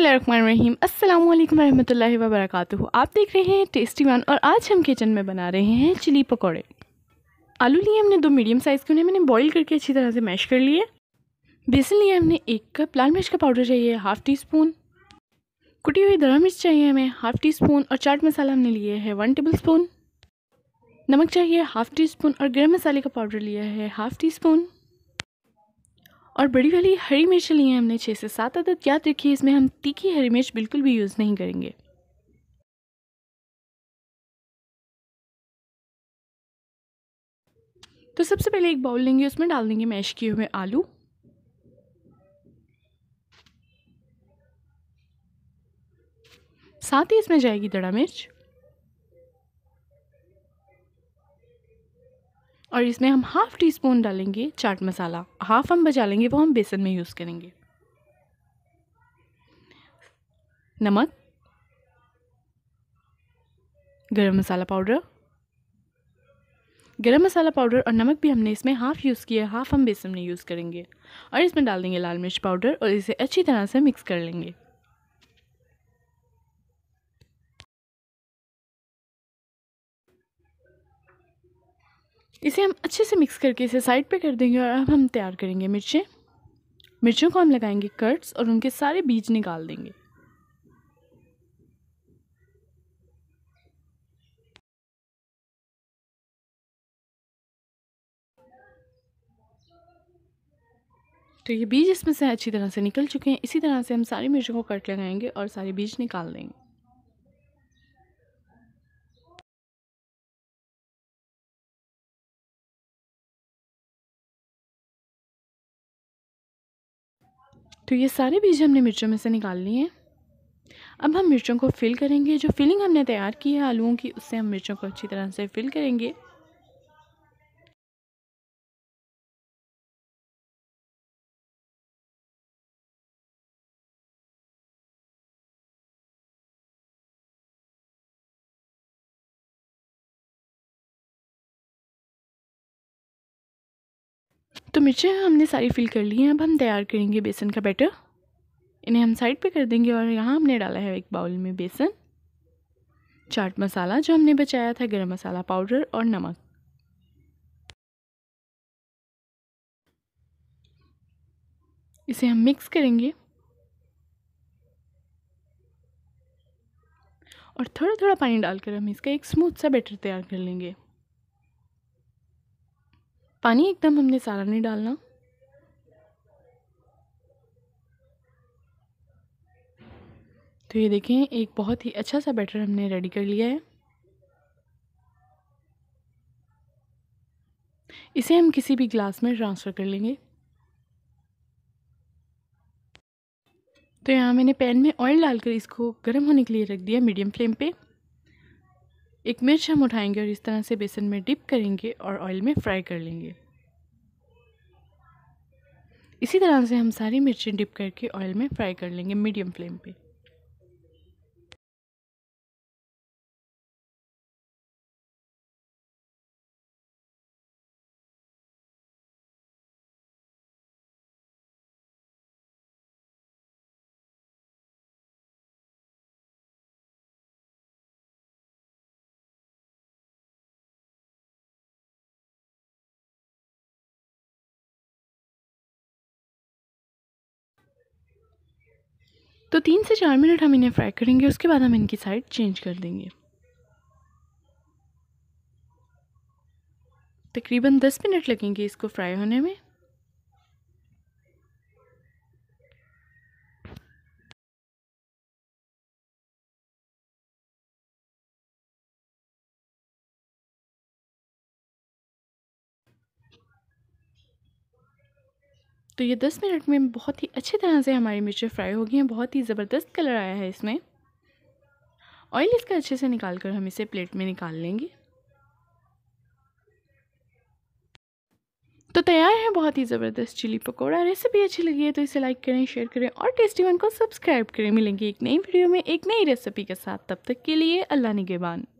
बसमीम अल्लाम वरहमल वबरक आप देख रहे हैं टेस्टी वन और आज हम किचन में बना रहे हैं चिली पकौड़े आलू लिए हमने दो मीडियम साइज़ के उन्हें मैंने बॉईल करके अच्छी तरह से मैश कर लिए बेसन लिए हमने एक कप लाल मिर्च का पाउडर चाहिए हाफ़ टी स्पून कुटी हुई दरा मिर्च चाहिए हमें हाफ़ टी स्पून और चाट मसाला हमने लिए है वन टेबल स्पून नमक चाहिए हाफ़ टी स्पून और गर्म मसाले का पाउडर लिया है हाफ़ टी स्पून और बड़ी वाली हरी मिर्च ली है हमने छः से सात अदद याद रखिए इसमें हम तीखी हरी मिर्च बिल्कुल भी यूज़ नहीं करेंगे तो सबसे पहले एक बाउल लेंगे उसमें डाल देंगे मैश किए हुए आलू साथ ही इसमें जाएगी दड़ा मिर्च और इसमें हम हाफ़ टी स्पून डालेंगे चाट मसाला हाफ़ हम बचा लेंगे वो हम बेसन में यूज़ करेंगे नमक गरम मसाला पाउडर गरम मसाला पाउडर और नमक भी हमने इसमें हाफ़ यूज़ किया हाफ़ हम बेसन में यूज़ करेंगे और इसमें डाल देंगे लाल मिर्च पाउडर और इसे अच्छी तरह से मिक्स कर लेंगे इसे हम अच्छे से मिक्स करके इसे साइड पे कर देंगे और अब हम तैयार करेंगे मिर्चें मिर्चों को हम लगाएंगे कट्स और उनके सारे बीज निकाल देंगे तो ये बीज इसमें से अच्छी तरह से निकल चुके हैं इसी तरह से हम सारी मिर्चों को कट लगाएंगे और सारे बीज निकाल देंगे तो ये सारे बीज हमने मिर्चों में से निकाल लिए हैं अब हम मिर्चों को फिल करेंगे जो फिलिंग हमने तैयार की है आलूओं की उससे हम मिर्चों को अच्छी तरह से फिल करेंगे तो मिर्चें हमने सारी फिल कर ली हैं अब हम तैयार करेंगे बेसन का बैटर इन्हें हम साइड पे कर देंगे और यहाँ हमने डाला है एक बाउल में बेसन चाट मसाला जो हमने बचाया था गरम मसाला पाउडर और नमक इसे हम मिक्स करेंगे और थोड़ा थोड़ा पानी डालकर हम इसका एक स्मूथ सा बैटर तैयार कर लेंगे पानी एकदम हमने सारा नहीं डालना तो ये देखें एक बहुत ही अच्छा सा बैटर हमने रेडी कर लिया है इसे हम किसी भी ग्लास में ट्रांसफ़र कर लेंगे तो यहाँ मैंने पैन में ऑयल डालकर इसको गर्म होने के लिए रख दिया मीडियम फ्लेम पे एक मिर्च हम उठाएंगे और इस तरह से बेसन में डिप करेंगे और ऑयल में फ्राई कर लेंगे इसी तरह से हम सारी मिर्चें डिप करके ऑयल में फ्राई कर लेंगे मीडियम फ्लेम पे तो तीन से चार मिनट हम इन्हें फ्राई करेंगे उसके बाद हम इनकी साइड चेंज कर देंगे तकरीबन दस मिनट लगेंगे इसको फ्राई होने में तो ये दस मिनट में बहुत ही अच्छी तरह से हमारी मिर्चें फ्राई हो गई हैं बहुत ही ज़बरदस्त कलर आया है इसमें ऑयल इसका अच्छे से निकाल कर हम इसे प्लेट में निकाल लेंगे तो तैयार है बहुत ही ज़बरदस्त चिली पकौड़ा रेसिपी अच्छी लगी है तो इसे लाइक करें शेयर करें और टेस्टी वन को सब्सक्राइब करें मिलेंगे एक नई वीडियो में एक नई रेसिपी के साथ तब तक के लिए अल्लाह निगेबान